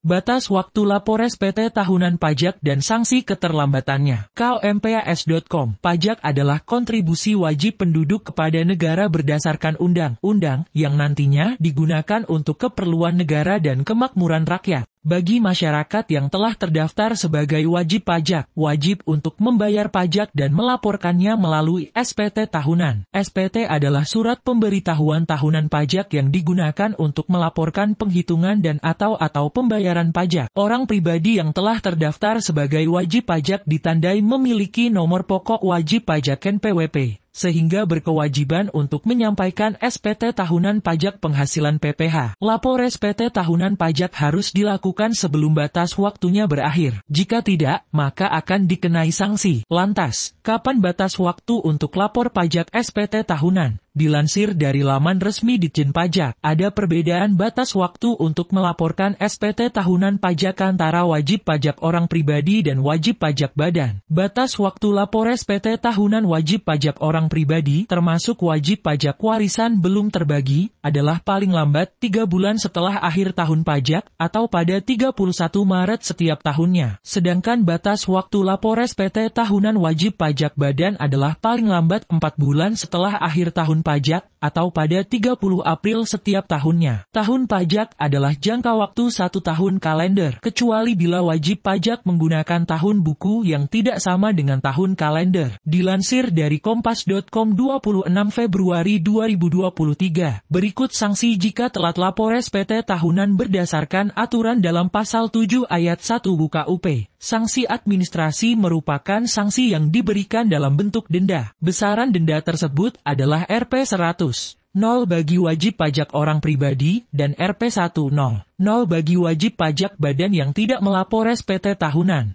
Batas waktu lapor SPT tahunan pajak dan sanksi keterlambatannya. KMPAS.com Pajak adalah kontribusi wajib penduduk kepada negara berdasarkan undang-undang yang nantinya digunakan untuk keperluan negara dan kemakmuran rakyat. Bagi masyarakat yang telah terdaftar sebagai wajib pajak, wajib untuk membayar pajak dan melaporkannya melalui SPT tahunan. SPT adalah surat pemberitahuan tahunan pajak yang digunakan untuk melaporkan penghitungan dan atau atau pembayaran pajak. Orang pribadi yang telah terdaftar sebagai wajib pajak ditandai memiliki nomor pokok wajib pajak NPWP sehingga berkewajiban untuk menyampaikan SPT tahunan pajak penghasilan PPH. Lapor SPT tahunan pajak harus dilakukan sebelum batas waktunya berakhir. Jika tidak, maka akan dikenai sanksi. Lantas, kapan batas waktu untuk lapor pajak SPT tahunan? Dilansir dari laman resmi Ditjen Pajak, ada perbedaan batas waktu untuk melaporkan SPT tahunan pajak antara wajib pajak orang pribadi dan wajib pajak badan. Batas waktu lapor SPT tahunan wajib pajak orang pribadi, termasuk wajib pajak warisan belum terbagi, adalah paling lambat 3 bulan setelah akhir tahun pajak atau pada 31 Maret setiap tahunnya. Sedangkan batas waktu lapor SPT tahunan wajib pajak badan adalah paling lambat 4 bulan setelah akhir tahun pajak atau pada 30 April setiap tahunnya. Tahun pajak adalah jangka waktu satu tahun kalender, kecuali bila wajib pajak menggunakan tahun buku yang tidak sama dengan tahun kalender. Dilansir dari kompas.com 26 Februari 2023, berikut sanksi jika telat lapor SPT tahunan berdasarkan aturan dalam pasal 7 ayat 1 Buka BKUP. Sanksi administrasi merupakan sanksi yang diberikan dalam bentuk denda. Besaran denda tersebut adalah Rp 100 0 bagi wajib pajak orang pribadi, dan Rp10, 0 bagi wajib pajak badan yang tidak melapor SPT tahunan.